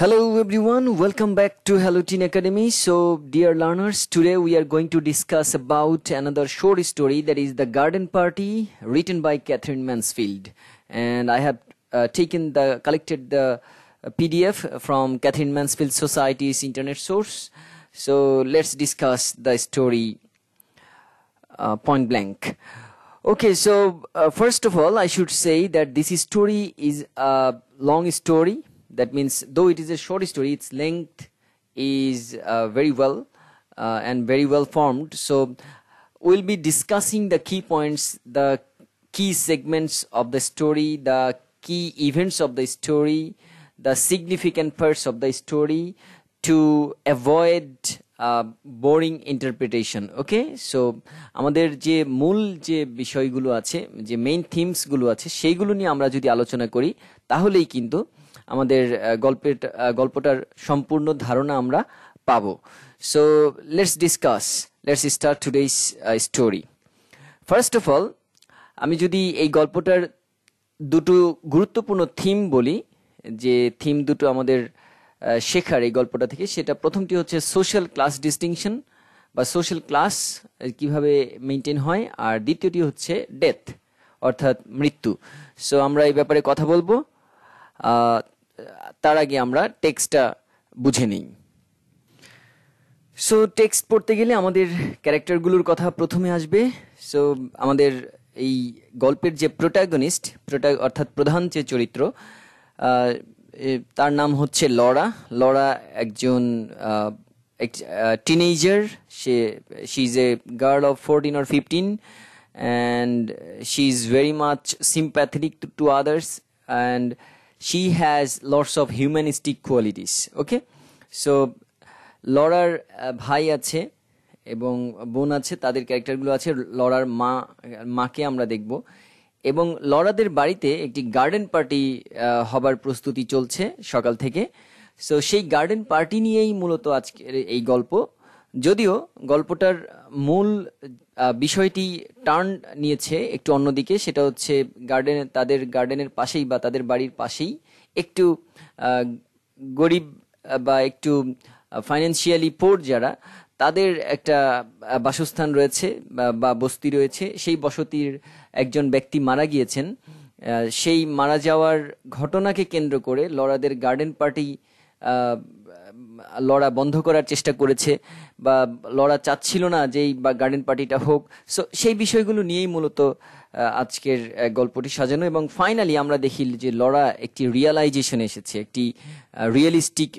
Hello everyone, welcome back to Hello Teen Academy. So dear learners, today we are going to discuss about another short story that is The Garden Party written by Catherine Mansfield. And I have uh, taken the collected the uh, PDF from Catherine Mansfield Society's internet source. So let's discuss the story uh, point blank. Okay, so uh, first of all, I should say that this story is a long story That means though it is a short story, its length is uh, very well uh, and very well formed. So we'll be discussing the key points, the key segments of the story, the key events of the story, the significant parts of the story to avoid uh, boring interpretation okay so আমাদের যে মূল যে বিষয়গুলো আছে যে main থিমসগুলো আছে সেইগুলো নিয়ে আমরা যদি আলোচনা করি তাহলেই কিন্তু আমাদের গল্পের গল্পটার সম্পূর্ণ ধারণা আমরা পাবো so let's discuss let's start today's story first of all আমি যদি এই গল্পটার দুটো গুরুত্বপূর্ণ থিম বলি যে থিম দুটো আমাদের শেখার এই গল্পটা থেকে সেটা প্রথমটি হচ্ছে সোশ্যাল ক্লাস ডিস্টিংশন বা সোশ্যাল ক্লাস কিভাবে মেনটেন হয় আর দ্বিতীয়টি হচ্ছে ডেথ অর্থাৎ মৃত্যু সো আমরা এই ব্যাপারে কথা বলবো তার আগে আমরা টেক্সটটা বুঝে নিই সো টেক্সট পড়তে গেলে আমাদের ক্যারেক্টারগুলোর কথা প্রথমে আসবে সো আমাদের এই গল্পের যে প্রোটাগনিস্ট প্রোটা অর্থাৎ প্রধান যে চরিত্র তার নাম হচ্ছে লরা লরা একজন টিনেজার সে she is a girl of fourteen or fifteen and she is very much sympathetic to others and she has lots of humanistic qualities okay so লরার ভাই আছে এবং বোন আছে তাদের ক্যারেক্টারগুলো আছে লরার মা মাকে আমরা দেখব এবং লরাদের বাড়িতে একটি গার্ডেন পার্টি হবার প্রস্তুতি চলছে সকাল থেকে সো সেই গার্ডেন পার্টি নিয়েই মূলত আজকের এই গল্প যদিও গল্পটার মূল বিষয়টি টার্ন নিয়েছে একটু অন্যদিকে সেটা হচ্ছে গার্ডেনে তাদের গার্ডেনের পাশেই বা তাদের বাড়ির পাশেই একটু গরিব বা একটু ফাইন্যান্সিয়ালি পোর যারা তাদের একটা বাসস্থান রয়েছে বা বস্তি রয়েছে সেই বসতির একজন ব্যক্তি মারা গিয়েছেন সেই মারা যাওয়ার ঘটনাকে কেন্দ্র করে লড়াদের গার্ডেন পার্টি লড়া বন্ধ করার চেষ্টা করেছে বা লড়া চাচ্ছিল না যেই বা গার্ডেন পার্টিটা হোক সো সেই বিষয়গুলো নিয়েই মূলত আজকের গল্পটি সাজানো এবং ফাইনালি আমরা দেখি যে লড়া একটি রিয়ালাইজেশন এসেছে একটি রিয়েলিস্টিক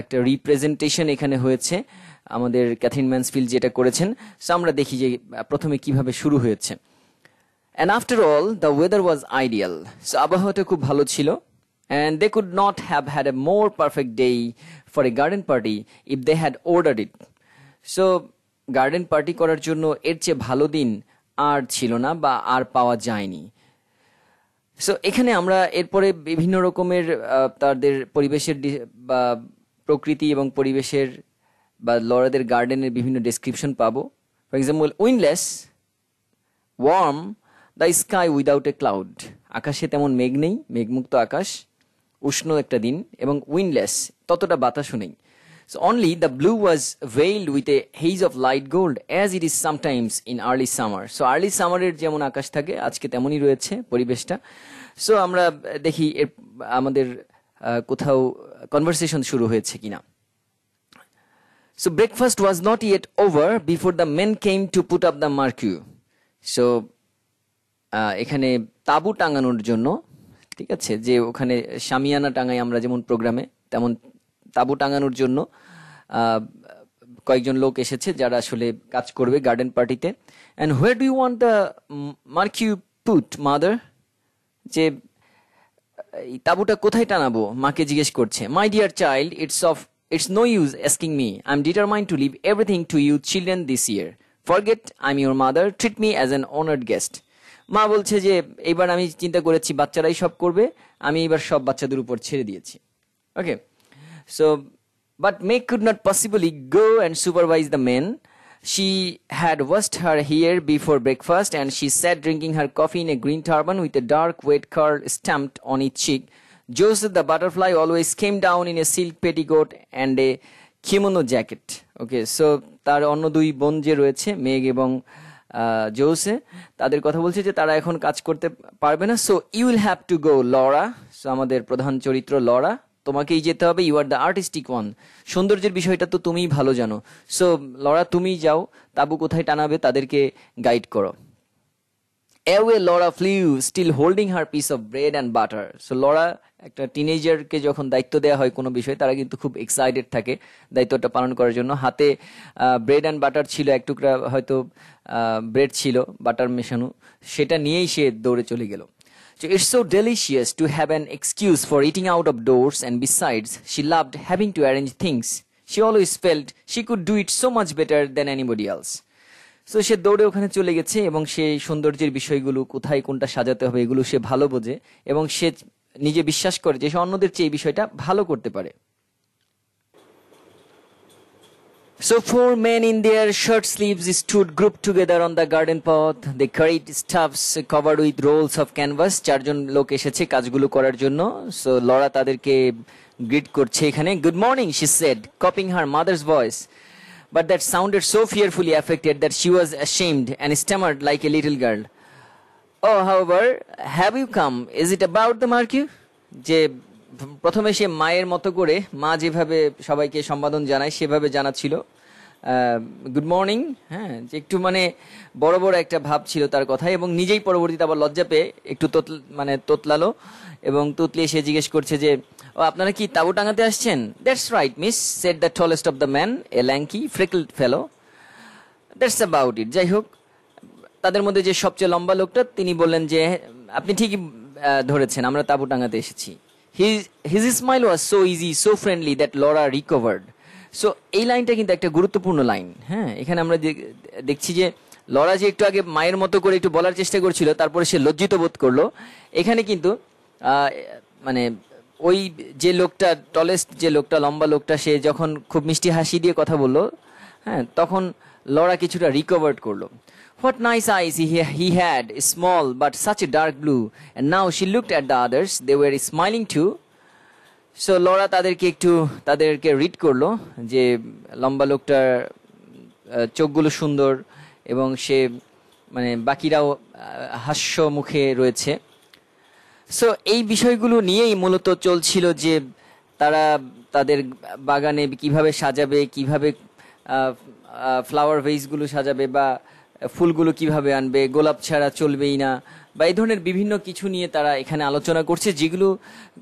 একটা রিপ্রেজেন্টেশন এখানে হয়েছে আমাদের ক্যাথরিন ম্যান্সফিল্ড যেটা করেছেন সো আমরা দেখি যে প্রথমে কিভাবে শুরু হয়েছে and after all the weather was ideal so আবহাওয়াটা খুব ভালো ছিল and they could not have had a more perfect day for a garden party if they had ordered it. So, garden party করার জন্য এর চেয়ে ভালো দিন আর ছিল না বা আর পাওয়া যায়নি সো এখানে আমরা এরপরে বিভিন্ন রকমের তাদের পরিবেশের বা প্রকৃতি এবং পরিবেশের বা লরাদের গার্ডেনের বিভিন্ন ডেসক্রিপশন পাবো for example windless warm the sky without a cloud আকাশে তেমন মেঘ নেই মেঘমুক্ত আকাশ উষ্ণ একটা দিন এবং উইন্ডলেস ততটা বাতাসও নেই only the blue was veiled with a haze of light gold as it is sometimes in early summer so early সামারের যেমন আকাশ থাকে আজকে তেমনই রয়েছে পরিবেশটা সো আমরা দেখি এর আমাদের কোথাও কনভারসেশন শুরু হয়েছে কিনা so breakfast was not yet over before the men came to put up the marquee so এখানে তাঁবু টাঙানোর জন্য ঠিক আছে যে ওখানে শামিয়ানা টাঙাই আমরা যেমন প্রোগ্রামে তেমন তাঁবু টাঙানোর জন্য কয়েকজন লোক এসেছে যারা আসলে কাজ করবে গার্ডেন পার্টিতে and where do you want the marquee put mother যে এই তাঁবুটা কোথায় টানাবো মাকে জিজ্ঞেস করছে my dear child it's of it's no use asking me I am determine to leave everything to you children this year forget I am your mother treat me as an honoured guest মা বলছে যে এবার আমি চিন্তা করেছি বাচ্চারাই সব করবে আমি এবার সব বাচ্চাদের উপর ছেড়ে দিয়েছি okay so but Meg could not possibly go and supervise the men she had washed her hair before breakfast and she sat drinking her coffee in a green turban with a dark wet curl stamped on it cheek Joseph the butterfly always came down in a silk petticoat and a kimono jacket okay so তার অন্য দুই বোন যে রয়েছে মেঘ এবং Jose তাদের কথা বলছে যে তারা এখন কাজ করতে পারবে না so you will have to go Laura so আমাদের প্রধান চরিত্র লরা তোমাকেই যেতে হবে you are the artistic one সৌন্দর্যের বিষয়টা তো তুমিই ভালো জানো সো লরা তুমিই যাও তাবু কোথায় টানাবে তাদেরকে গাইড করো away Laura flew still holding her piece of bread and butter so Laura একটা টিনেজারকে যখন দায়িত্ব দেওয়া হয় কোনো বিষয়ে তারা কিন্তু খুব এক্সাইটেড থাকে দায়িত্বটা পালন করার জন্য হাতে ব্রেড অ্যান্ড বাটার ছিল এক টুকরা হয়তো ব্রেড ছিল বাটার মেশানো সেটা নিয়েই সে দৌড়ে চলে গেল it's so delicious to have an excuse for eating out of doors and besides she loved having to arrange things she always felt she could do it so much better than anybody else so সে দৌড়ে ওখানে চলে গেছে এবং সে সৌন্দর্যের বিষয়গুলো কোথায় কোনটা সাজাতে হবে এগুলো সে ভালো বোঝে এবং সে নিজে বিশ্বাস করে যে সে অন্যদের চেয়ে এই বিষয়টা ভালো করতে পারে So four men in their shirt sleeves stood grouped together on the garden path. They carried stuffs covered with rolls of canvas. চারজন লোক এসেছে কাজগুলো করার জন্য। So লরা তাদেরকে greet করছে এখানে। Good morning, she said, copying her mother's voice. But that sounded so fearfully affected that she was ashamed and stammered like a little girl. Oh, however, have you come? Is it about the marquee? যে প্রথমে সে মায়ের মতো করে মা যেভাবে সবাইকে সম্পাদন জানায় সেভাবে জানাচ্ছিল গুড মর্নিং হ্যাঁ যে একটু মানে বড় বড় একটা ভাব ছিল তার কথা এবং নিজেই পরবর্তীতে আবার লজ্জা পেয়ে একটু তোত মানে তোতলালো এবং তোতলিয়ে সে জিজ্ঞেস করছে যে ও আপনারা কি তাবু টাঙাতে আসছেন that's right miss said the tallest of the man a lanky freckled fellow that's about it যাই হোক তাদের মধ্যে যে সবচেয়ে লম্বা লোকটা তিনি বললেন যে আপনি ঠিকই ধরেছেন আমরা তাবু টাঙাতে এসেছি his, his smile was so easy, so friendly that Laura recovered. So এই লাইনটা কিন্তু একটা গুরুত্বপূর্ণ লাইন হ্যাঁ এখানে আমরা দেখছি যে লরা যে একটু আগে মায়ের মতো করে একটু বলার চেষ্টা করছিল তারপরে সে লজ্জিত বোধ করলো এখানে কিন্তু মানে ওই যে লোকটা টলেস্ট যে লোকটা লম্বা লোকটা সে যখন খুব মিষ্টি হাসি দিয়ে কথা বললো হ্যাঁ তখন লরা কিছুটা রিকভার্ড করলো What nice eyes he, he had, small but such a dark blue. And now she looked at the others, they were smiling too. So Laura তাদেরকে একটু তাদেরকে রিড করলো যে লম্বা লোকটার চোখগুলো সুন্দর এবং সে মানে বাকিরাও হাস্য মুখে রয়েছে সো এই বিষয়গুলো নিয়েই মূলত চলছিল যে তারা তাদের বাগানে কিভাবে সাজাবে কিভাবে ফ্লাওয়ার ভেসগুলো সাজাবে বা ফুলগুলো কিভাবে আনবে গোলাপ ছাড়া চলবেই না বা এই ধরনের বিভিন্ন কিছু নিয়ে তারা এখানে আলোচনা করছে যেগুলো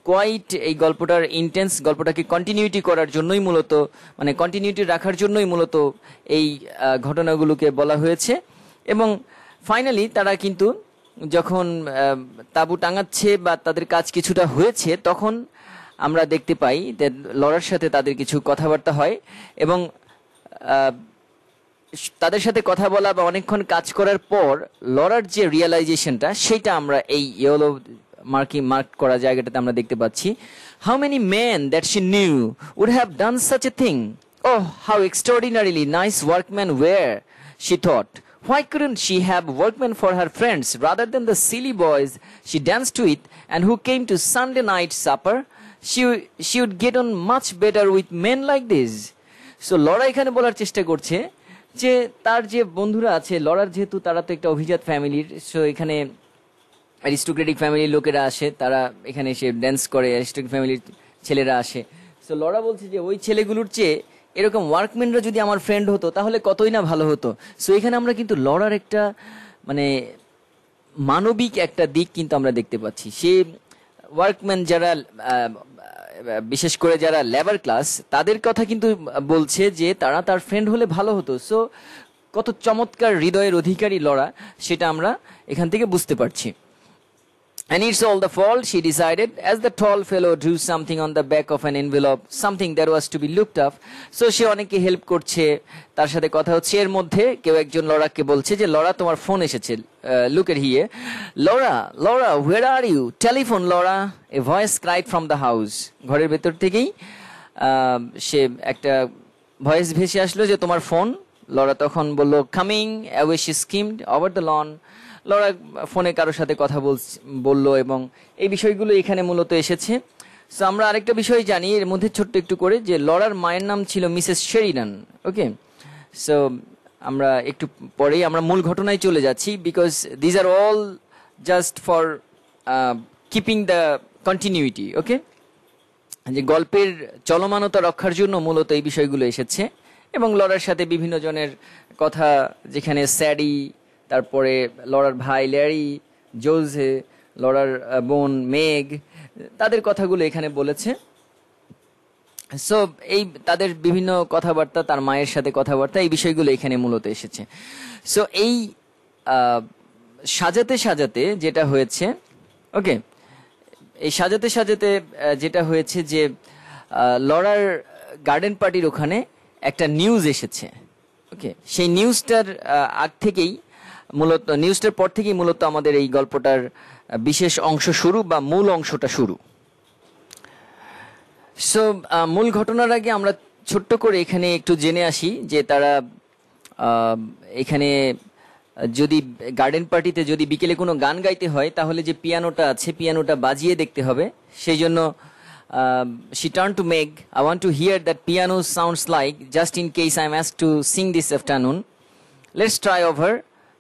কোয়াইট এই গল্পটার ইন্টেন্স গল্পটাকে কন্টিনিউটি করার জন্যই মূলত মানে কন্টিনিউটি রাখার জন্যই মূলত এই ঘটনাগুলোকে বলা হয়েছে এবং ফাইনালি তারা কিন্তু যখন তাবু টাঙাচ্ছে বা তাদের কাজ কিছুটা হয়েছে তখন আমরা দেখতে পাই লড়ার সাথে তাদের কিছু কথাবার্তা হয় এবং তাদের সাথে কথা বলা বা অনেকক্ষণ কাজ করার পর লরার যে রিয়েলাইজেশনটা সেটা আমরা এই ইয়েলো মার্কি মার্ক করা জায়গাটাতে আমরা দেখতে পাচ্ছি how many man that she knew would have done such a thing oh how extraordinarily nice workman were she thought Why couldn't she have workmen for her friends rather than the silly boys she danced with and who came to Sunday night supper? She, she would get on much better with men like this. So Laura এখানে বলার চেষ্টা করছে যে তার যে বন্ধুরা আছে লড়ার যেহেতু তারা তো একটা অভিজাত ফ্যামিলির সো এখানে অ্যারিস্টোক্রেটিক ফ্যামিলির লোকেরা আসে তারা এখানে এসে ড্যান্স করে অ্যারিস্টোক্রেটিক ফ্যামিলির ছেলেরা আসে সো লড়া বলছে যে ওই ছেলেগুলোর চেয়ে এরকম ওয়ার্কম্যানরা যদি আমার ফ্রেন্ড হতো তাহলে কতই না ভালো হতো সো এখানে আমরা কিন্তু লড়ার একটা মানে মানবিক একটা দিক কিন্তু আমরা দেখতে পাচ্ছি সে ওয়ার্কম্যান যারা বিশেষ করে যারা লেবার ক্লাস তাদের কথা কিন্তু বলছে যে তারা তার ফ্রেন্ড হলে ভালো হতো সো কত চমৎকার হৃদয়ের অধিকারী লড়া সেটা আমরা এখান থেকে বুঝতে পারছি And it's all the fault, she decided, as the tall fellow drew something on the back of an envelope, something that was to be looked up. So সে অনেকে হেল্প করছে তার সাথে কথা হচ্ছে এর মধ্যে কেউ একজন লরাকে বলছে যে লরা তোমার ফোন এসেছে look at here Laura Laura where are you telephone Laura a voice cried from the house ঘরের ভেতর থেকেই সে একটা ভয়েস ভেসে আসলো যে তোমার ফোন লরা তখন বলল coming away she skimmed over the lawn Laura ফোনে কারোর সাথে কথা বলল এবং এই বিষয়গুলো এখানে মূলত এসেছে সো আমরা আরেকটা বিষয় জানি এর মধ্যে ছোট্ট একটু করে যে লরার মায়ের নাম ছিল মিসেস শেরিনান ওকে সো আমরা একটু পরেই আমরা মূল ঘটনায় চলে যাচ্ছি because these are all just for keeping the continuity okay যে গল্পের চলমানতা রক্ষার জন্য মূলত এই বিষয়গুলো এসেছে এবং লড়ার সাথে বিভিন্ন জনের কথা যেখানে স্যাডি তারপরে লড়ার ভাই ল্যারি জোজে লড়ার বোন মেঘ তাদের কথাগুলো এখানে বলেছে সো এই তাদের বিভিন্ন কথাবার্তা তার মায়ের সাথে কথাবার্তা এই বিষয়গুলো এখানে মূলত এসেছে সো এই সাজাতে সাজাতে যেটা হয়েছে ওকে এই সাজাতে সাজাতে যেটা হয়েছে যে লড়ার গার্ডেন পার্টির ওখানে একটা নিউজ এসেছে ওকে সেই নিউজটার আগ থেকেই মূলত নিউজটার পর থেকেই মূলত আমাদের এই গল্পটার বিশেষ অংশ শুরু বা মূল অংশটা শুরু সো মূল ঘটনার আগে আমরা ছোট্ট করে এখানে একটু জেনে আসি যে তারা এখানে যদি গার্ডেন পার্টিতে যদি বিকেলে কোনো গান গাইতে হয় তাহলে যে পিয়ানোটা আছে পিয়ানোটা বাজিয়ে দেখতে হবে সেই জন্য she turn to Meg I want to hear that piano sounds like just in case I asked to sing this afternoon. Let's try over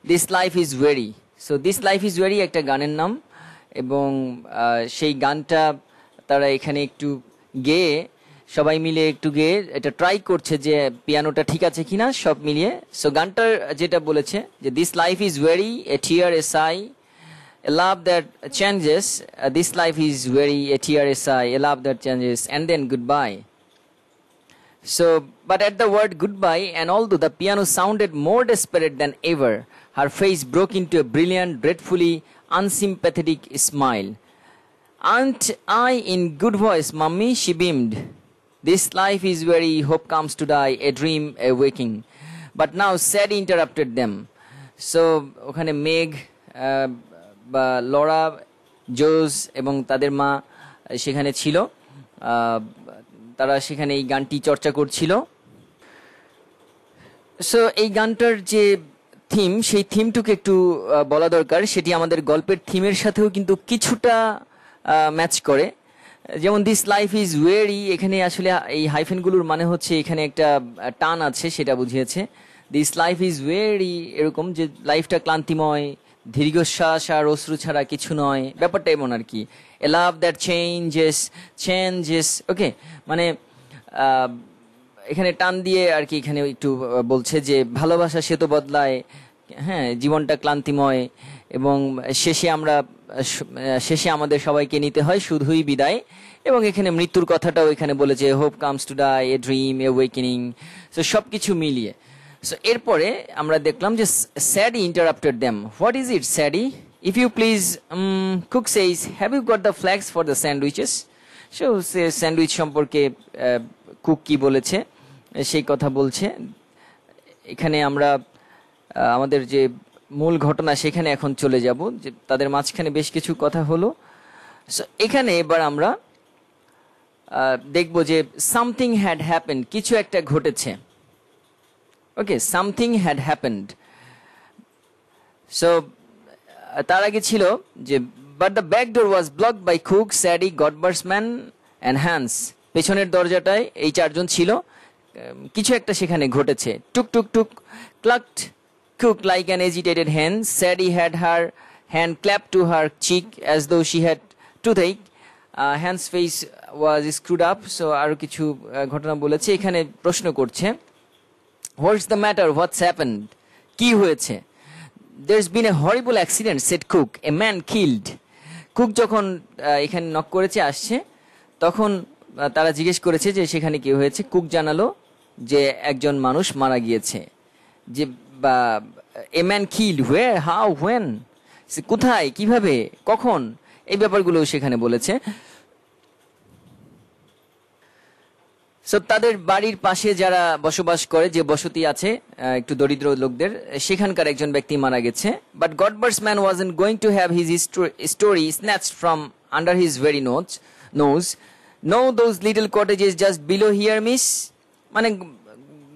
this life is weary so this life is weary একটা গানের নাম এবং সেই গানটা তারা এখানে একটু গেয়ে সবাই মিলে একটু গেয়ে এটা ট্রাই করছে যে পিয়ানোটা ঠিক আছে কিনা সব মিলিয়ে সো গানটার যেটা বলেছে যে this life is very a tear a sigh a love that changes this life is very a tear a sigh a love that changes and then good bye so So, the word good bye goodbye, all although the piano sounded more desperate than ever Her face broke into a brilliant, dreadfully unsympathetic smile. Aren't I in good voice, mummy? She beamed. This life is where hope comes to die, a dream, a waking. But now Sad interrupted them. So ওখানে মেঘ বা Laura জোজ এবং তাদের মা সেখানে ছিল তারা সেখানে এই গানটি চর্চা করছিল সো এই গানটার যে থিম সেই থিমটুকু একটু বলা দরকার সেটি আমাদের গল্পের থিমের সাথেও কিন্তু কিছুটা ম্যাচ করে যেমন দিস লাইফ ইজ ওয়েরি এখানে আসলে এই হাইফেনগুলোর মানে হচ্ছে এখানে একটা টান আছে সেটা বুঝিয়েছে দিস লাইফ ইজ ওয়েরি এরকম যে লাইফটা ক্লান্তিময় দীর্ঘশ্বাস আর অশ্রু ছাড়া কিছু নয় ব্যাপারটা এমন আর কি a love that changes changes okay মানে এখানে টান দিয়ে আর কি এখানে একটু বলছে যে ভালোবাসা সে তো বদলায় হ্যাঁ জীবনটা ক্লান্তিময় এবং শেষে আমরা শেষে আমাদের সবাইকে নিতে হয় শুধুই বিদায় এবং এখানে মৃত্যুর কথাটাও এখানে বলেছে hope comes to die a dream a awakening so সব কিছু মিলিয়ে সো এরপরে আমরা দেখলাম যে Sadie interrupted them what is it Sadie if you please cook says have you got the flags for the sandwiches so সে sandwich সম্পর্কে cook কি বলেছে সেই কথা বলছে এখানে আমরা আমাদের যে মূল ঘটনা সেখানে এখন চলে যাব যে তাদের মাঝখানে বেশ কিছু কথা হলো এখানে এবার আমরা দেখব যে সামথিং হ্যাড হ্যাপেন কিছু একটা ঘটেছে okay something had happened so তার আগে ছিল যে but the back door was block by cook Sadie Godber's man and Hans পেছনের দরজাটায় এই চারজন ছিল কিছু একটা সেখানে ঘটেছে tuk tuk tuk clucked cook like an agitated hand Sadie had her hand clapped to her cheek as though she had toothache hands face was screwed up so আরও কিছু uh, ঘটনা বলেছে এখানে প্রশ্ন করছে হোয়াটস দ্য ম্যাটার হোয়াটস হ্যাপেন কি হয়েছে there's been a horrible accident said cook a man killed cook যখন uh, এখানে নক করেছে আসছে তখন তারা জিজ্ঞেস করেছে যে সেখানে কি হয়েছে কুক জানালো যে একজন মানুষ মারা গিয়েছে যে বা এ ম্যান কিল হুয়ে হাউ হোয়েন কোথায় কিভাবে কখন এই ব্যাপারগুলো সেখানে বলেছে সো তাদের বাড়ির পাশে যারা বসবাস করে যে বসতি আছে একটু দরিদ্র লোকদের সেখানকার একজন ব্যক্তি মারা গেছে but Godber's man was going to have his story snatched from under his very nose nose know those little cottage is just below here miss মানে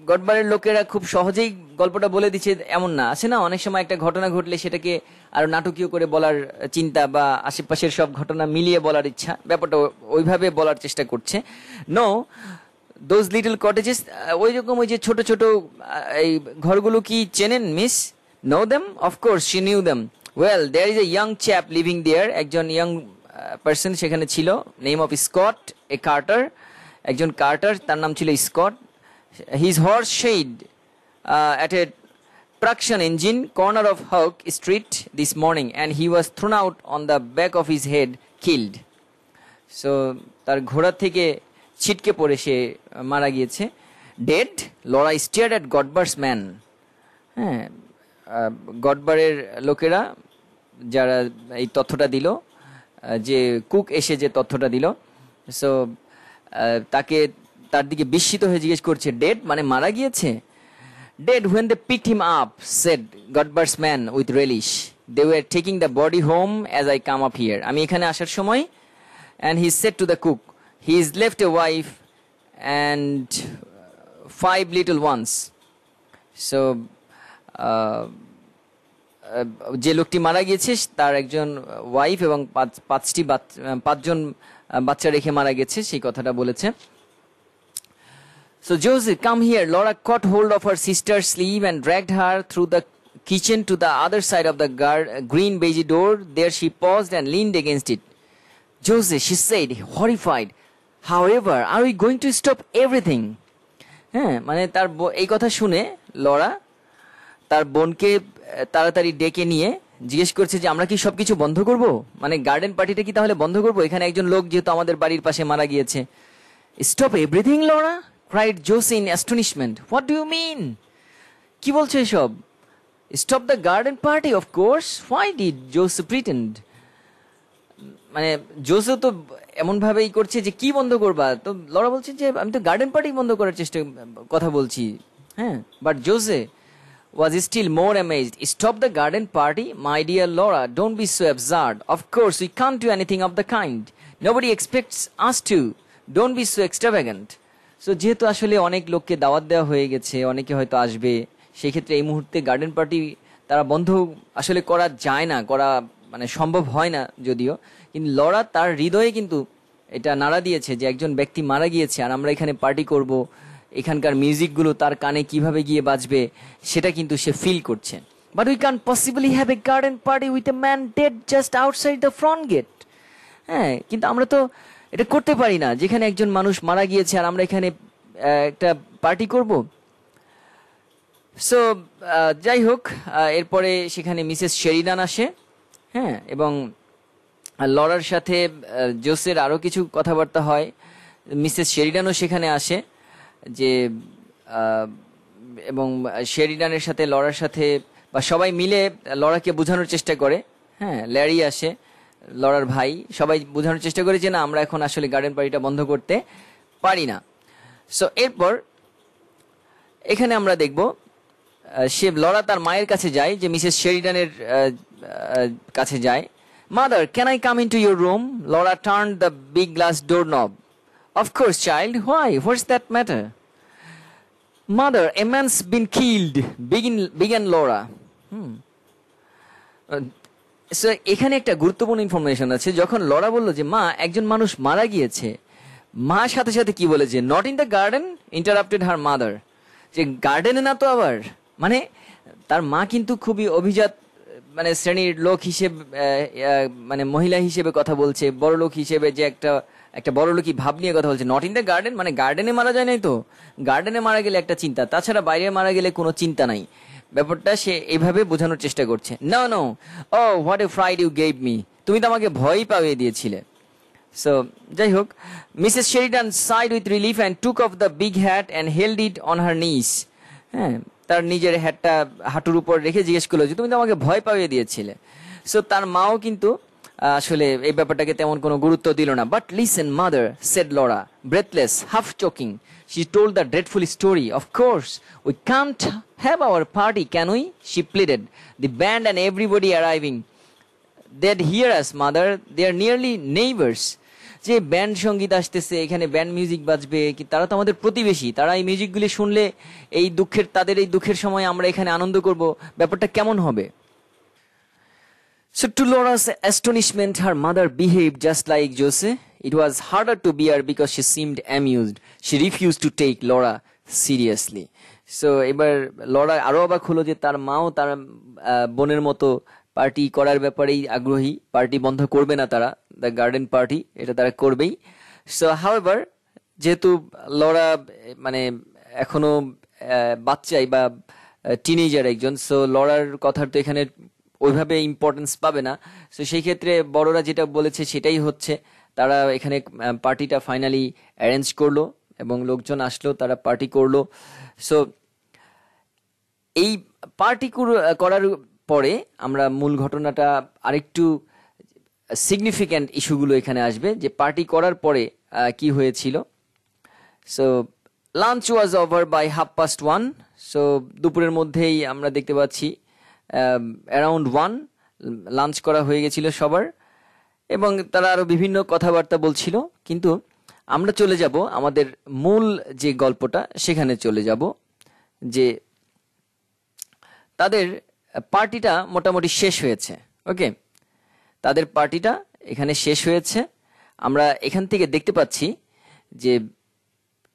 গডবারের লোকেরা খুব সহজেই গল্পটা বলে দিচ্ছে এমন না আছে না অনেক সময় একটা ঘটনা ঘটলে সেটাকে আরো নাটকীয় করে বলার চিন্তা বা আশেপাশের সব ঘটনা মিলিয়ে বলার ইচ্ছা ব্যাপারটা ওইভাবে বলার চেষ্টা করছে নো দোজ লিটল কটেজেস ওই রকম ওই যে ছোট ছোট এই ঘরগুলো কি চেনেন miss know them of course she knew them well there is a young chap living there একজন ইয়াং পার্সন সেখানে ছিল name of Scott a carter একজন কার্টার তার নাম ছিল Scott his horse shed at a traction engine corner of Hawke Street this morning and he was thrown out on the back of his head killed so তার ঘোড়া থেকে ছিটকে পড়ে সে মারা গিয়েছে dead Laura stare at Godber's man হ্যাঁ গডবারের লোকেরা যারা এই তথ্যটা দিল যে কুক এসে যে তথ্যটা দিল সো তাকে তার দিকে বিস্মিত হয়ে জিজ্ঞেস করছে ডেড মানে মারা গিয়েছে dead when they pick him up said Godber's man with relish they were taking the body home as I come up here আমি এখানে আসার সময় and he said to the cook he is left a wife and five little ones so যে লোকটি মারা গিয়েছে তার একজন ওয়াইফ এবং পাঁচটি পাঁচজন বাচ্চা রেখে মারা গেছে সেই কথাটা বলেছে so জোজ come here Laura caught hold of her sister sleeve and dragged her through the kitchen to the other side of the guard green baize door there she paused and leaned against it Jose she said horrified however are we going to stop everything হ্যাঁ মানে তার এই কথা শুনে লড়া তার বোনকে তাড়াতাড়ি ডেকে নিয়ে জিজ্ঞেস করছে যে আমরা কি সবকিছু বন্ধ করব মানে গার্ডেন পার্টিটা কি তাহলে বন্ধ করব এখানে একজন লোক যেহেতু আমাদের বাড়ির পাশে মারা গিয়েছে stop everything Laura cried Jose in astonishment what do you mean কি বলছো এসব stop the garden party of course why did Jose pretend মানে জোসে তো এমন ভাবেই করছে যে কি বন্ধ করবা তো লরা বলছে যে আমি তো গার্ডেন পার্টি বন্ধ করার চেষ্টা কথা বলছি হ্যাঁ but Jose was still more amazed. Stop the garden party? My dear Laura, don't be so absurd. Of course, we can't do anything of the kind. Nobody expects us to. Don't be so extravagant. So যেহেতু আসলে অনেক লোককে দাওয়াত দেওয়া হয়ে গেছে অনেকে হয়তো আসবে সেই ক্ষেত্রে এই মুহূর্তে গার্ডেন পার্টি তারা বন্ধ আসলে করা যায় না করা মানে সম্ভব হয় না যদিও কিন্তু লরা তার হৃদয়ে কিন্তু এটা নাড়া দিয়েছে যে একজন ব্যক্তি মারা গিয়েছে আর আমরা এখানে পার্টি করব এখানকার মিউজিকগুলো তার কানে কিভাবে গিয়ে বাজবে সেটা কিন্তু সে ফিল করছে but we can possibly have a garden party with a man dead just outside the front gate হ্যাঁ কিন্তু আমরা তো এটা করতে পারি না যেখানে একজন মানুষ মারা গিয়েছে আর আমরা এখানে একটা পার্টি করব সো যাই হোক এরপরে সেখানে মিসেস শেরিনান আসে হ্যাঁ এবং লরার সাথে জোসের আরও কিছু কথাবার্তা হয় মিসেস শেরিডানও সেখানে আসে যে এবং শেরিডানের সাথে লড়ার সাথে বা সবাই মিলে লড়াকে বোঝানোর চেষ্টা করে হ্যাঁ ল্যারি আসে লড়ার ভাই সবাই বোঝানোর চেষ্টা করে যে না আমরা এখন আসলে গার্ডেন পার্টিটা বন্ধ করতে পারি না সো এরপর এখানে আমরা দেখব সে লড়া তার মায়ের কাছে যায় যে মিসেস শেরিডানের কাছে যায় mother can I come into your room Laura turn the big glass door knob Of course, child. Why? What's that matter? Mother, a man's been killed, begin, began Laura. Hmm. Uh, so, এখানে একটা গুরুত্বপূর্ণ information আছে যখন Laura বলল যে মা একজন মানুষ মারা গিয়েছে মা সাথে সাথে কি বলেছে not in the garden interrupted her mother যে গার্ডেনে না তো আবার মানে তার মা কিন্তু খুবই অভিজাত মানে শ্রেণীর লোক হিসেবে মানে মহিলা হিসেবে কথা বলছে বড় লোক হিসেবে যে একটা একটা বড় লোকই ভাব নিয়ে কথা বলছে নট ইন দ্য গার্ডেন মানে গার্ডেনে মারা যায় নাই তো গার্ডেনে মারা গেলে একটা চিন্তা তাছাড়া বাইরে মারা গেলে কোনো চিন্তা নাই ব্যাপারটা সে এইভাবে বোঝানোর চেষ্টা করছে না no oh what a fright you gave me তুমি তো আমাকে ভয় পাইয়ে দিয়েছিলে সো যাই হোক Mrs Sheridan sighed with relief and took off the big hat and held it on her knees হ্যাঁ তার নিজের হ্যাটটা হাঁটুর উপর রেখে জিজ্ঞেস করলো যে তুমি তো আমাকে ভয় পাইয়ে দিয়েছিলে সো তার মাও কিন্তু আসলে এই ব্যাপারটাকে তেমন কোনো গুরুত্ব দিল না but listen mother said Laura breathless half choking she told the dreadful story of course we can't have our party can we she pleaded the band and everybody arriving that hear us mother they are nearly neighbours যে band সঙ্গীত আসতেছে এখানে band music বাজবে কি তারা তো আমাদের প্রতিবেশী তারা এই মিউজিকগুলি শুনলে এই দুঃখের তাদের এই দুঃখের সময় আমরা এখানে আনন্দ করব ব্যাপারটা কেমন হবে So to Laura's astonishment, her mother behaved just like Jose. It was harder to bear because she seemed amused. She refused to take Laura seriously. So এবার লড়া আরও অবাক হলো যে তার মাও তার বোনের মতো পার্টি করার ব্যাপারেই আগ্রহী পার্টি বন্ধ করবে না তারা দ্য গার্ডেন পার্টি এটা তারা করবেই সো হাউ এভার যেহেতু লড়া মানে এখনো বাচ্চাই বা টিনেজার একজন সো লড়ার কথার তো এখানে ওইভাবে ইম্পর্টেন্স পাবে না তো সেই ক্ষেত্রে বড়রা যেটা বলেছে সেটাই হচ্ছে তারা এখানে পার্টিটা ফাইনালি অ্যারেঞ্জ করলো এবং লোকজন আসলো তারা পার্টি করলো সো এই পার্টি করার পরে আমরা মূল ঘটনাটা আরেকটু সিগনিফিক্যান্ট ইস্যুগুলো এখানে আসবে যে পার্টি করার পরে কি হয়েছিল so lunch was over by half past one so দুপুরের মধ্যেই আমরা দেখতে পাচ্ছি অ্যারাউন্ড ওয়ান লাঞ্চ করা হয়ে গেছিল সবার এবং তারা আরও বিভিন্ন কথাবার্তা বলছিল কিন্তু আমরা চলে যাব আমাদের মূল যে গল্পটা সেখানে চলে যাব যে তাদের পার্টিটা মোটামুটি শেষ হয়েছে ওকে তাদের পার্টিটা এখানে শেষ হয়েছে আমরা এখান থেকে দেখতে পাচ্ছি যে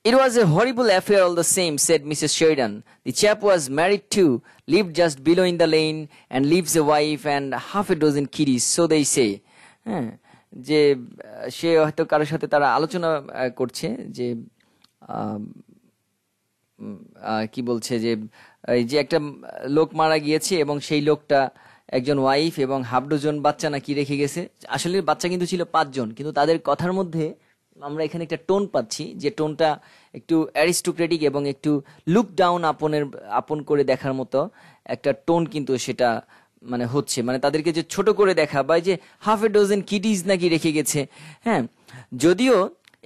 It was a horrible affair all the same, said Mrs. Sheridan. The chap was married too, lived just below in the lane, and leaves a wife and half a dozen kiddies, so they say. যে সে হয়তো কারোর সাথে তারা আলোচনা করছে যে কি বলছে যে এই যে একটা লোক মারা গিয়েছে এবং সেই লোকটা একজন ওয়াইফ এবং হাফ ডজন বাচ্চা নাকি রেখে গেছে আসলে বাচ্চা কিন্তু ছিল পাঁচজন কিন্তু তাদের কথার মধ্যে আমরা এখানে একটা টোন পাচ্ছি যে টোনটা একটু অ্যারিস্টোক্রেটিক এবং একটু লুক ডাউন আপনের আপন করে দেখার মতো একটা টোন কিন্তু সেটা মানে হচ্ছে মানে তাদেরকে যে ছোট করে দেখা বা যে হাফ এ ডজেন কিডিজ নাকি রেখে গেছে হ্যাঁ যদিও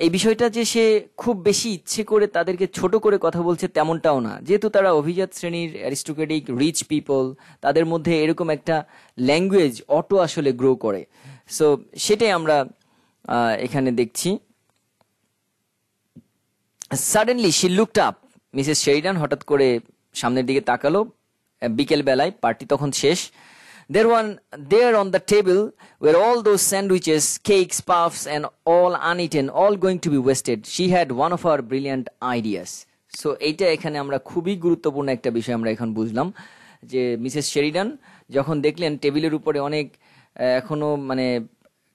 এই বিষয়টা যে সে খুব বেশি ইচ্ছে করে তাদেরকে ছোট করে কথা বলছে তেমনটাও না যেহেতু তারা অভিজাত শ্রেণীর অ্যারিস্টোক্রেটিক রিচ পিপল তাদের মধ্যে এরকম একটা ল্যাঙ্গুয়েজ অটো আসলে গ্রো করে সো সেটাই আমরা এখানে দেখছি suddenly she looked up Mrs Sheridan হঠাৎ করে সামনের দিকে তাকালো বিকেল বেলায় পার্টি তখন শেষ there one there on the table were all those sandwiches cakes puffs and all uneaten all going to be wasted she had one of our brilliant ideas so এইটা এখানে আমরা খুবই গুরুত্বপূর্ণ একটা বিষয় আমরা এখন বুঝলাম যে মিসেস শেরিডান যখন দেখলেন টেবিলের উপরে অনেক এখনও মানে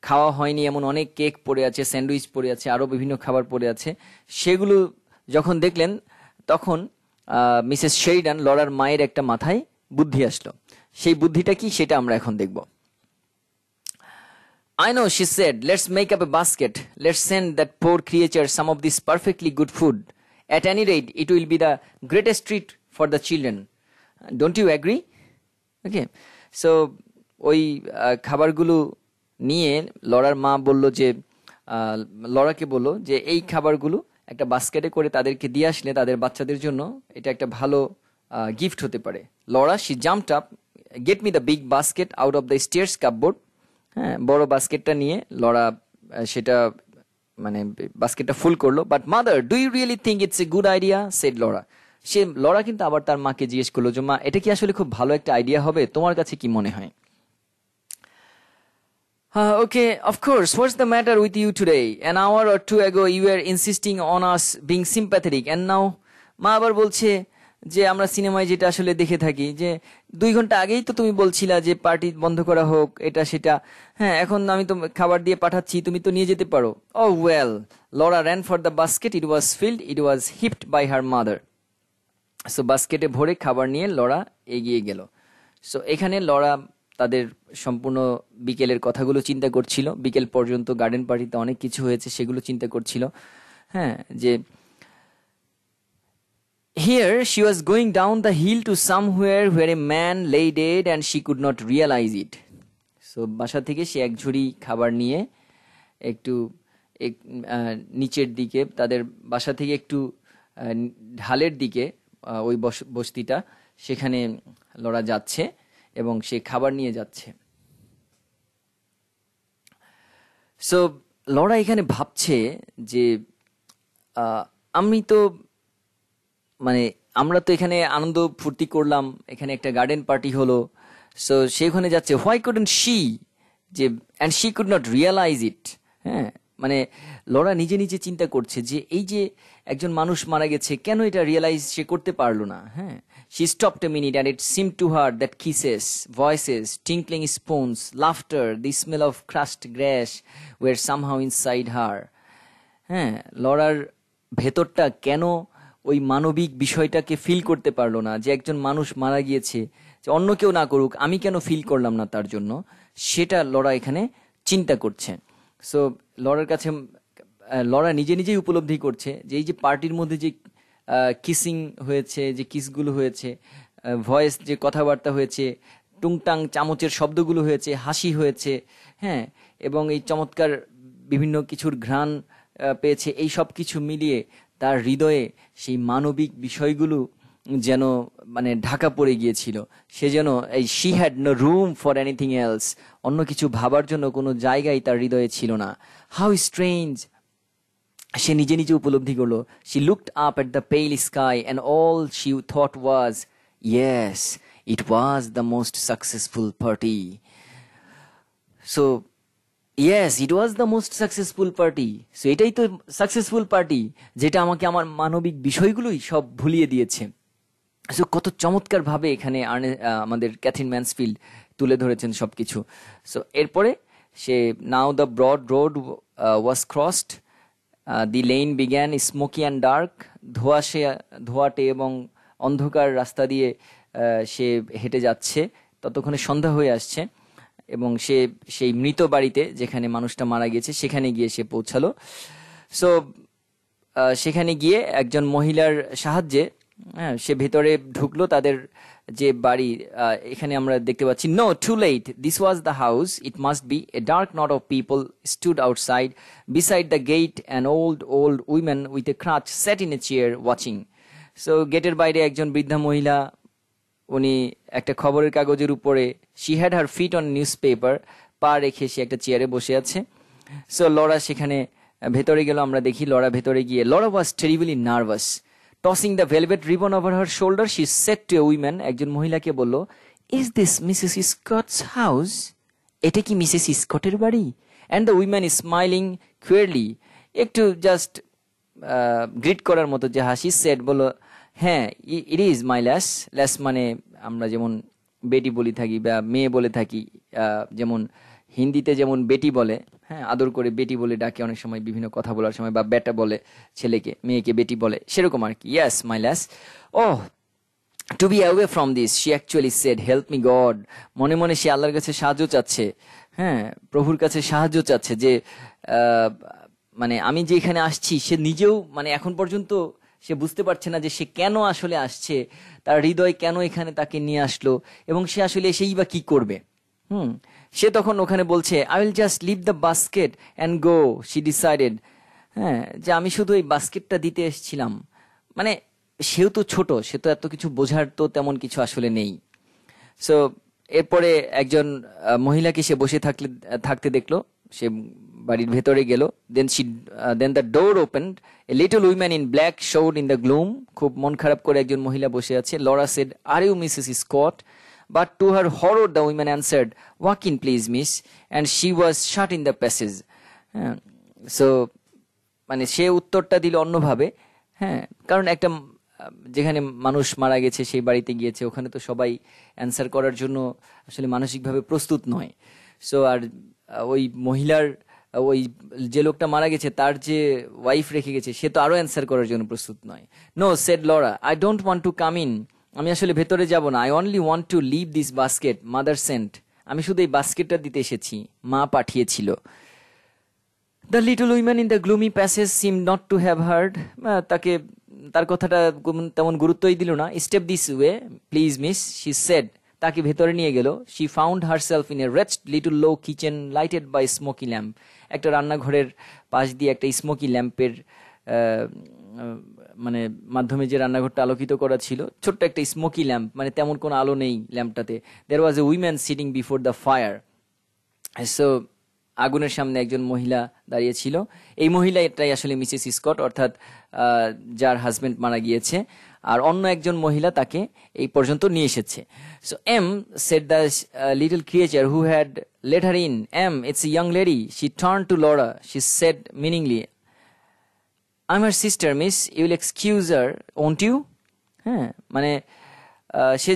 খাওয়া হয়নি এমন অনেক কেক পড়ে আছে স্যান্ডউইচ পড়ে আছে আরও বিভিন্ন খাবার পড়ে আছে সেগুলো যখন দেখলেন তখন মিসেস শেরিডান লড়ার মায়ের একটা মাথায় বুদ্ধি আসলো সেই বুদ্ধিটা কি সেটা আমরা এখন দেখব I know she said let's make up a basket let's send that poor creature some of this perfectly good food at any rate it will be the greatest treat for the children don't you agree okay so ওই খাবারগুলো নিয়ে লড়ার মা বলল যে লড়াকে বলল যে এই খাবারগুলো একটা বাস্কেটে করে তাদেরকে দিয়ে আসলে তাদের বাচ্চাদের জন্য এটা একটা ভালো গিফট হতে পারে Laura she jumped up get me the big basket out of the stairs cupboard হ্যাঁ বড় বাস্কেটটা নিয়ে লড়া সেটা মানে বাস্কেটটা ফুল করলো but mother do you really think it's a good idea said Laura সে লড়া কিন্তু আবার তার মাকে জিজ্ঞেস করলো যে মা এটা কি আসলে খুব ভালো একটা আইডিয়া হবে তোমার কাছে কি মনে হয় Uh, okay, of course. What's the matter with you today? An hour or two ago, you were insisting on us being sympathetic, and now মা আবার বলছে যে আমরা সিনেমায় যেটা আসলে দেখে থাকি যে দুই ঘন্টা আগেই তো তুমি বলছিলে যে পার্টি বন্ধ করা হোক এটা সেটা হ্যাঁ এখন আমি তো খাবার দিয়ে পাঠাচ্ছি তুমি তো নিয়ে যেতে পারো oh well Laura ran for the basket it was filled it was heaped by her mother so বাস্কেটে ভরে খাবার নিয়ে লরা এগিয়ে গেল সো এখানে লরা তাদের সম্পূর্ণ বিকেলের কথাগুলো চিন্তা করছিল বিকেল পর্যন্ত গার্ডেন পার্টিতে অনেক কিছু হয়েছে সেগুলো চিন্তা করছিল হ্যাঁ যে here she was down down hill to to somewhere where a man lay dead and she could not realise it so বাসা থেকে সে এক ঝুড়ি খাবার নিয়ে একটু নিচের দিকে তাদের বাসা থেকে একটু ঢালের দিকে ওই বস বস্তিটা সেখানে লড়া যাচ্ছে এবং সে খাবার নিয়ে যাচ্ছে সো লরা এখানে ভাবছে যে আমি তো মানে আমরা তো এখানে আনন্দ ফুর্তি করলাম এখানে একটা গার্ডেন পার্টি হলো সো সে ওখানে যাচ্ছে হোয়াই কুডেন শি যে and she could not realise it হ্যাঁ মানে লরা নিজে নিজে চিন্তা করছে যে এই যে একজন মানুষ মারা গেছে কেন এটা রিয়েলাইজ সে করতে পারলো না হ্যাঁ She stopped a minute, and it seemed to her that kisses, voices, tinkling spoons, laughter, the smell of crushed grass were somehow inside her. হ্যাঁ লড়ার ভেতরটা কেন ওই মানবিক বিষয়টাকে ফিল করতে পারলো না যে একজন মানুষ মারা গিয়েছে যে অন্য কেউ না করুক আমি কেন ফিল করলাম না তার জন্য সেটা লড়া এখানে চিন্তা করছে সো লড়ার কাছে লড়া নিজে নিজেই উপলব্ধি করছে যে এই যে পার্টির মধ্যে যে কিসিং হয়েছে যে কিসগুলো হয়েছে ভয়েস যে কথাবার্তা হয়েছে টুংটাং চামচের শব্দগুলো হয়েছে হাসি হয়েছে হ্যাঁ এবং এই চমৎকার বিভিন্ন কিছুর ঘ্রাণ পেয়েছে এই সব কিছু মিলিয়ে তার হৃদয়ে সেই মানবিক বিষয়গুলো যেন মানে ঢাকা পড়ে গিয়েছিল সে যেন এই she had no room for anything else অন্য কিছু ভাবার জন্য কোনো জায়গায় তার হৃদয়ে ছিল না হাউ স্ট্রেঞ্জ সে নিজে নিজে উপলব্ধি করলো she looked up at the pale sky and all she thought was yes it was the most successful party so yes it was the most successful party so এটাই তো সাকসেসফুল পার্টি যেটা আমাকে আমার মানবিক বিষয়গুলোই সব ভুলিয়ে দিয়েছে সো কত চমৎকারভাবে এখানে আমাদের ক্যাথিন ম্যান্সফিল্ড তুলে ধরেছেন সব কিছু সো এরপরে সে now the broad road was crossed the lane বিজ্ঞান স্মোকি অ্যান্ড ডার্ক ধোয়াশে ধোয়াটে এবং অন্ধকার রাস্তা দিয়ে সে হেঁটে যাচ্ছে ততক্ষণে সন্ধ্যা হয়ে আসছে এবং সে সেই মৃত বাড়িতে যেখানে মানুষটা মারা গিয়েছে সেখানে গিয়ে সে পৌঁছালো সো সেখানে গিয়ে একজন মহিলার সাহায্যে হ্যাঁ সে ভেতরে ঢুকলো তাদের যে বাড়ি এখানে আমরা দেখতে পাচ্ছি no too late this was the house it must be a dark knot of people stood outside beside the gate an old old woman with a crutch sat in a chair watching so গেটের বাইরে একজন বৃদ্ধা মহিলা উনি একটা খবরের কাগজের উপরে she had her feet on newspaper পা রেখে সে একটা চেয়ারে বসে আছে সো লরা সেখানে ভেতরে গেল আমরা দেখি লরা ভেতরে গিয়ে Laura was terribly nervous tossing the velvet ribbon over her shoulder she said to a woman একজন মহিলাকে বলল is this Mrs Scott's house এটা কি মিসেস স্কটের বাড়ি and the woman smiling queerly একটু জাস্ট গ্রিট করার মতো যে হাসি সেট বলো হ্যাঁ ইট ইজ মাই ল্যাস ল্যাস মানে আমরা যেমন বেটি বলি থাকি বা মেয়ে বলে থাকি যেমন হিন্দিতে যেমন বেটি বলে হ্যাঁ আদর করে বেটি বলে ডাকে অনেক সময় বিভিন্ন কথা বলার সময় বা বেটা বলে ছেলেকে মেয়েকে বেটি বলে সেরকম আর কি yes my lass oh to be away from this she actually said help me God মনে মনে সে আল্লাহর কাছে সাহায্য চাচ্ছে হ্যাঁ প্রভুর কাছে সাহায্য চাচ্ছে যে মানে আমি যে এখানে আসছি সে নিজেও মানে এখন পর্যন্ত সে বুঝতে পারছে না যে সে কেন আসলে আসছে তার হৃদয় কেন এখানে তাকে নিয়ে আসলো এবং সে আসলে সেই বা কি করবে হুম সে তখন ওখানে বলছে I will just leave the basket and go she decided হ্যাঁ যে আমি শুধু এই বাস্কেটটা দিতে এসেছিলাম মানে সেও তো ছোট সে তো এত কিছু বোঝার তো তেমন কিছু আসলে নেই সো এরপরে একজন মহিলাকে সে বসে থাকলে থাকতে দেখলো সে বাড়ির ভেতরে গেল then she then the door open a little woman in black showed in the gloom খুব মন খারাপ করে একজন মহিলা বসে আছে Laura said are you Mrs Scott But to her horror, the woman answered, Walk in, please, miss. And she was shut in the passage. So মানে সে উত্তরটা দিল অন্যভাবে হ্যাঁ কারণ একটা যেখানে মানুষ মারা গেছে সেই বাড়িতে গিয়েছে ওখানে তো সবাই অ্যান্সার করার জন্য আসলে মানসিকভাবে প্রস্তুত নয় সো আর ওই মহিলার ওই যে লোকটা মারা গেছে তার যে ওয়াইফ রেখে গেছে সে তো আরও অ্যান্সার করার জন্য প্রস্তুত নয় no said Laura I don't want to come in আমি আসলে ভেতরে যাব না I only want to leave this basket mother sent আমি শুধু এই বাস্কেটটা দিতে এসেছি মা পাঠিয়েছিল the little woman in the gloomy passage seem not to have heard তাকে তার কথাটা তেমন গুরুত্বই দিল না step this way please miss she said তাকে ভেতরে নিয়ে গেল she found self in A rest little low kitchen lighted by smoky lamp একটা রান্নাঘরের পাশ দিয়ে একটা স্মোকি ল্যাম্পের মানে মাধ্যমে যে রান্নাঘরটা আলোকিত করা ছিল ছোট্ট একটা স্মোকি ল্যাম্প মানে তেমন কোনো আলো নেই ল্যাম্পটাতে there was a woman sitting before the fire so আগুনের সামনে একজন মহিলা দাঁড়িয়ে ছিল এই মহিলা এটাই আসলে মিসেস স্কট অর্থাৎ যার হাজব্যান্ড মারা গিয়েছে আর অন্য একজন মহিলা তাকে এই পর্যন্ত নিয়ে এসেছে so Em said the little creature who had let her in Em it's young lady she turn to Laura she said meaningly I আমার sister miss you will excuse her won't you হ্যাঁ মানে সে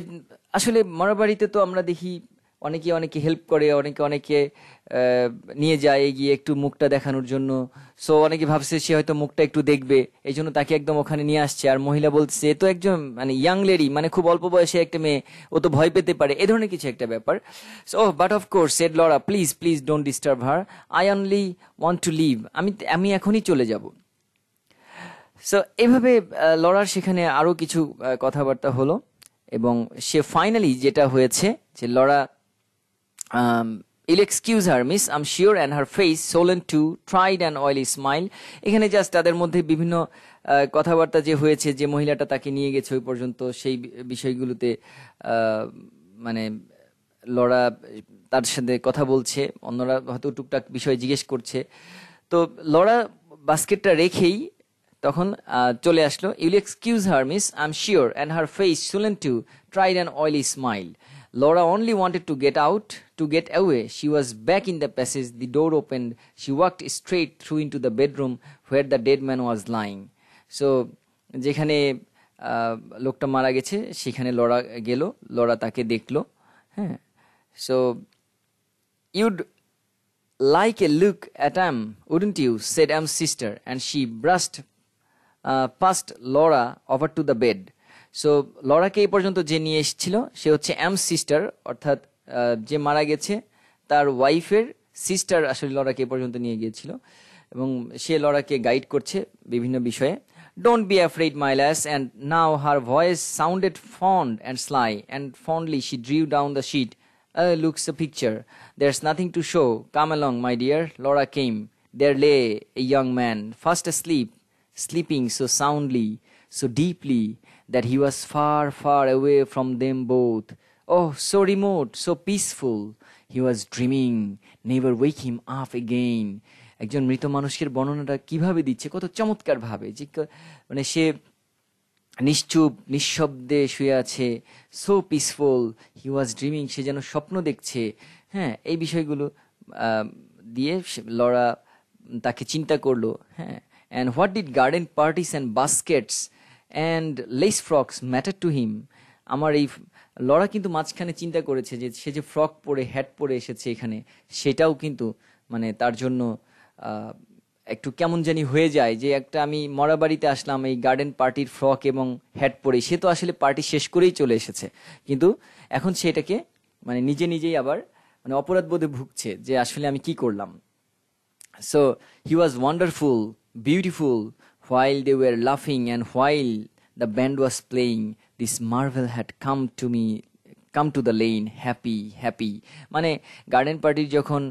আসলে বাড়িতে তো আমরা দেখি অনেকে অনেকে হেল্প করে অনেকে অনেকে নিয়ে যায় এগিয়ে একটু মুখটা দেখানোর জন্য সো অনেকে ভাবছে সে হয়তো মুখটা একটু দেখবে এই জন্য তাকে একদম ওখানে নিয়ে আসছে আর মহিলা বলছে তো একজন মানে ইয়াং লেডি মানে খুব অল্প বয়সে একটা মেয়ে ও তো ভয় পেতে পারে এ ধরনের কিছু একটা ব্যাপার so but of course said Laura please please don't disturb her I only want to leave আমি আমি এখনই চলে যাবো সো এইভাবে লড়ার সেখানে আরও কিছু কথাবার্তা হলো এবং সে ফাইনালি যেটা হয়েছে যে Laura you'll excuse her miss I'm sure and her face swollen too tried and oily smile এখানে জাস্ট তাদের মধ্যে বিভিন্ন কথাবার্তা যে হয়েছে যে মহিলাটা তাকে নিয়ে গেছে ওই পর্যন্ত সেই বিষয়গুলোতে মানে লরা তার সাথে কথা বলছে অন্যরা হয়তো টুকটাক বিষয় জিজ্ঞেস করছে তো লরা বাস্কেটটা রেখেই তখন চলে আসলো you'll excuse her miss I am sure and her face swollen too tried an oily smile Laura only wanted to get out to get away she was back in the passage the door open she walked straight through into the bedroom where the dead man was lying so যেখানে লোকটা মারা গেছে সেখানে লড়া গেল লড়া তাকে দেখলো হ্যাঁ so you'd like a look at him wouldn't you said Em sister and she brushed past Laura over to the bed so লরাকে এই পর্যন্ত যে নিয়ে এসেছিলো সে হচ্ছে অ্যাম সিস্টার অর্থাৎ যে মারা গেছে তার ওয়াইফের সিস্টার আসলে লরাকে এই পর্যন্ত নিয়ে গিয়েছিল এবং সে লড়াকে গাইড করছে বিভিন্ন বিষয়ে don't be afraid my lass and now her voice sounded fond and sly and fondly she drew down the sheet looks a picture there nothing to show come along my dear Laura came there lay a young man fast asleep sleeping so soundly, so deeply, that he was far, far away from them both. Oh, so remote, so peaceful. He was dreaming, never wake him up again. একজন মৃত মানুষের বর্ণনাটা কিভাবে দিচ্ছে কত চমৎকারভাবে যে মানে সে নিশ্চুপ নিঃশব্দে শুয়ে আছে so peaceful he was dreaming সে যেন স্বপ্ন দেখছে হ্যাঁ এই বিষয়গুলো দিয়ে লরা তাকে চিন্তা করলো হ্যাঁ and what did garden parties and baskets and lace frocks matter to him আমার এই লড়া কিন্তু মাঝখানে চিন্তা করেছে যে সে যে ফ্রক পরে হ্যাট পরে এসেছে এখানে সেটাও কিন্তু মানে তার জন্য একটু কেমন জানি হয়ে যায় যে একটা আমি মরাবাড়িতে আসলাম এই গার্ডেন পার্টির ফ্রক এবং হ্যাট পরে সে তো আসলে পার্টি শেষ করেই চলে এসেছে কিন্তু এখন সেটাকে মানে নিজে নিজেই আবার মানে অপরাধ বোধে ভুগছে যে আসলে আমি কি করলাম so he was wonderful beautiful. While they were laughing and while the band was playing, this marvel had come to me, come to the lane happy happy মানে গার্ডেন পার্টির যখন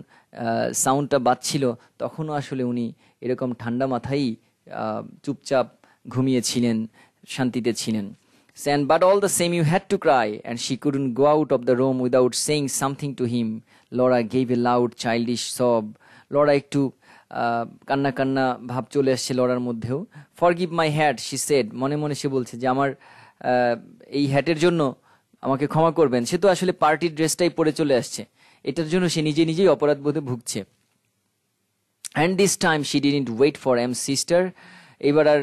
সাউন্ডটা বাজছিল তখনও আসলে উনি এরকম ঠান্ডা মাথায় চুপচাপ ঘুমিয়েছিলেন শান্তিতে ছিলেন স্যান্ড but all the same you had to cry and she couldn't go out of the room without saying something to him Laura gave a loud childish sob Laura একটু কান্না কান্না ভাব চলে আসছে লড়ার মধ্যেও forgive my hat she said মনে মনে সে বলছে যে আমার এই হ্যাটের জন্য আমাকে ক্ষমা করবেন সে তো আসলে পার্টির ড্রেসটাই পরে চলে আসছে এটার জন্য সে নিজে নিজেই অপরাধ বোধে ভুগছে and this time she didn't wait for Em sister এবার আর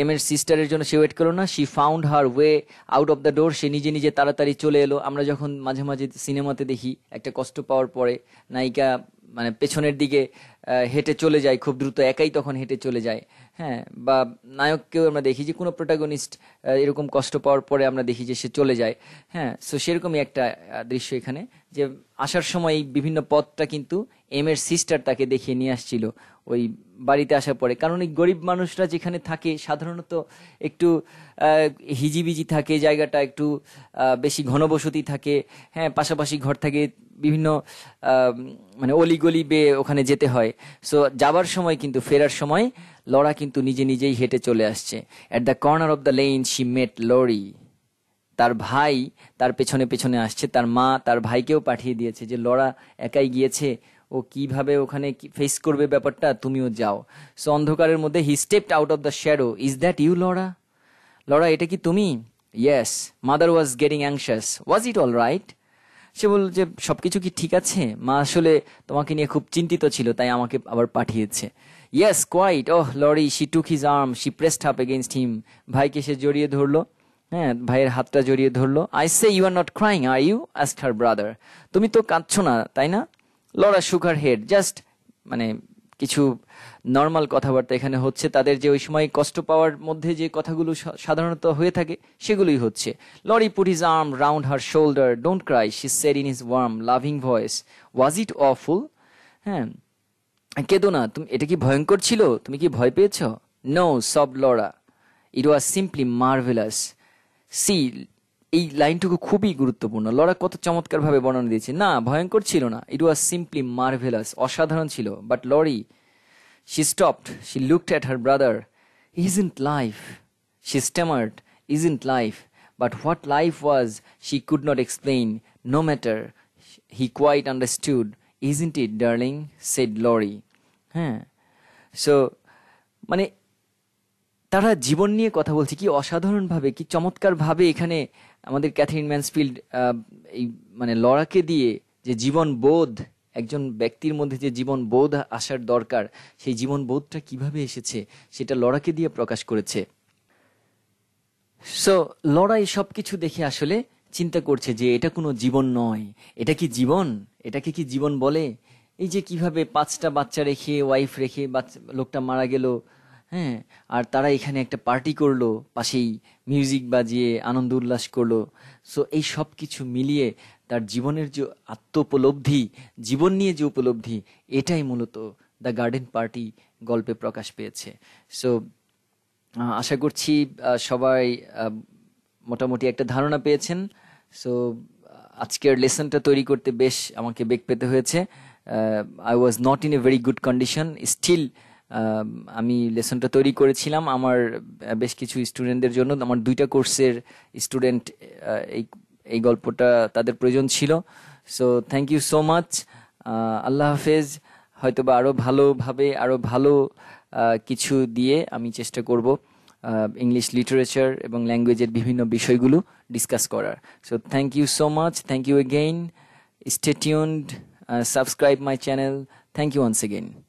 এম এর সিস্টারের জন্য সে ওয়েট করলো না she found her way out of the door সে নিজে নিজে তাড়াতাড়ি চলে এলো আমরা যখন মাঝে মাঝে সিনেমাতে দেখি একটা কষ্ট পাওয়ার পরে নায়িকা মানে পেছনের দিকে হেঁটে চলে যায় খুব দ্রুত একাই তখন হেঁটে চলে যায় হ্যাঁ বা নায়ককেও আমরা দেখি যে কোনো প্রোটাগনিস্ট এরকম কষ্ট পাওয়ার পরে আমরা দেখি যে সে চলে যায় হ্যাঁ সো সেরকমই একটা দৃশ্য এখানে যে আসার সময় এই বিভিন্ন পথটা কিন্তু এম এর সিস্টার তাকে দেখিয়ে নিয়ে আসছিল ওই বাড়িতে আসার পরে কারণ ওই গরিব মানুষরা যেখানে থাকে সাধারণত একটু হিজিবিজি থাকে জায়গাটা একটু বেশি ঘনবসতি থাকে হ্যাঁ পাশাপাশি ঘর থাকে বিভিন্ন মানে অলিগলি বেয়ে ওখানে যেতে হয় সো যাবার সময় কিন্তু ফেরার সময় লড়া কিন্তু নিজে নিজেই হেঁটে চলে আসছে at the corner of the lane she met Laurie তার ভাই তার পেছনে পেছনে আসছে তার মা তার ভাইকেও পাঠিয়ে দিয়েছে যে লড়া একাই গিয়েছে ও কিভাবে ওখানে ফেস করবে ব্যাপারটা তুমিও যাও সো অন্ধকারের মধ্যে he stepped out of the shadow is that you Laura Laura এটা কি তুমি yes mother was getting anxious was it all right সে বলল যে সব কিছু কি ঠিক আছে মা আসলে তোমাকে নিয়ে খুব চিন্তিত ছিল তাই আমাকে আবার পাঠিয়েছে yes quite oh Laurie she took his arm she pressed up against him ভাইকে সে জড়িয়ে ধরলো হ্যাঁ ভাইয়ের হাতটা জড়িয়ে ধরলো I say you are not crying are you asked her brother তুমি তো কাঁদছো না তাই না লরা সুগার হেড জাস্ট মানে কিছু নর্মাল কথাবার্তা এখানে হচ্ছে তাদের যে ওই সময় কষ্ট পাওয়ার মধ্যে যে কথাগুলো সাধারণত হয়ে থাকে সেগুলোই হচ্ছে Laurie put his arm round her shoulder don't cry she said in his warm loving voice was it awful হ্যাঁ কেদো না তুমি এটা কি ভয়ঙ্কর ছিল তুমি কি ভয় পেয়েছ no sob Laura it was simply marvellous সি এই লাইনটুকু খুবই গুরুত্বপূর্ণ লড়া কত চমৎকারভাবে বর্ণনা দিয়েছে না ভয়ঙ্কর ছিল না ইট ওয়াজ সিম্পলি মার্ভেলাস অসাধারণ ছিল but Laurie she stopped she looked at her brother isn't life she stammered isn't life but what life was she could not explain no matter he quite understood isn't it darling said Laurie হ্যাঁ so মানে তারা জীবন নিয়ে কথা বলছে কি অসাধারণভাবে কি চমৎকারভাবে এখানে আমাদের ক্যাথরিন ম্যান্সফিল্ড এই মানে লড়াকে দিয়ে যে জীবন বোধ একজন ব্যক্তির মধ্যে যে জীবন বোধ আসার দরকার সেই জীবন বোধটা কিভাবে এসেছে সেটা লড়াকে দিয়ে প্রকাশ করেছে সো লড়াই সব কিছু দেখে আসলে চিন্তা করছে যে এটা কোনো জীবন নয় এটা কি জীবন এটাকে কি জীবন বলে এই যে কিভাবে পাঁচটা বাচ্চা রেখে ওয়াইফ রেখে লোকটা মারা গেল হ্যাঁ আর তারা এখানে একটা পার্টি করলো পাশেই মিউজিক বাজিয়ে আনন্দ উল্লাস করলো সো এই সব কিছু মিলিয়ে তার জীবনের যে আত্মোপলব্ধি জীবন নিয়ে যে উপলব্ধি এটাই মূলত দ্য গার্ডেন পার্টি গল্পে প্রকাশ পেয়েছে সো আশা করছি সবাই মোটামুটি একটা ধারণা পেয়েছেন সো আজকের লেসনটা তৈরি করতে বেশ আমাকে বেগ পেতে হয়েছে I was not in a very good condition still আমি লেসনটা তৈরি করেছিলাম আমার বেশ কিছু স্টুডেন্টদের জন্য আমার দুইটা কোর্সের স্টুডেন্ট এই এই গল্পটা তাদের প্রয়োজন ছিল so thank you so much আল্লাহ হাফেজ হয়তো বা আরও ভালোভাবে আরও ভালো কিছু দিয়ে আমি চেষ্টা করব ইংলিশ লিটারেচার এবং ল্যাঙ্গুয়েজের বিভিন্ন বিষয়গুলো ডিসকাস করার so thank you so much thank you again stay tuned subscribe my channel thank you once again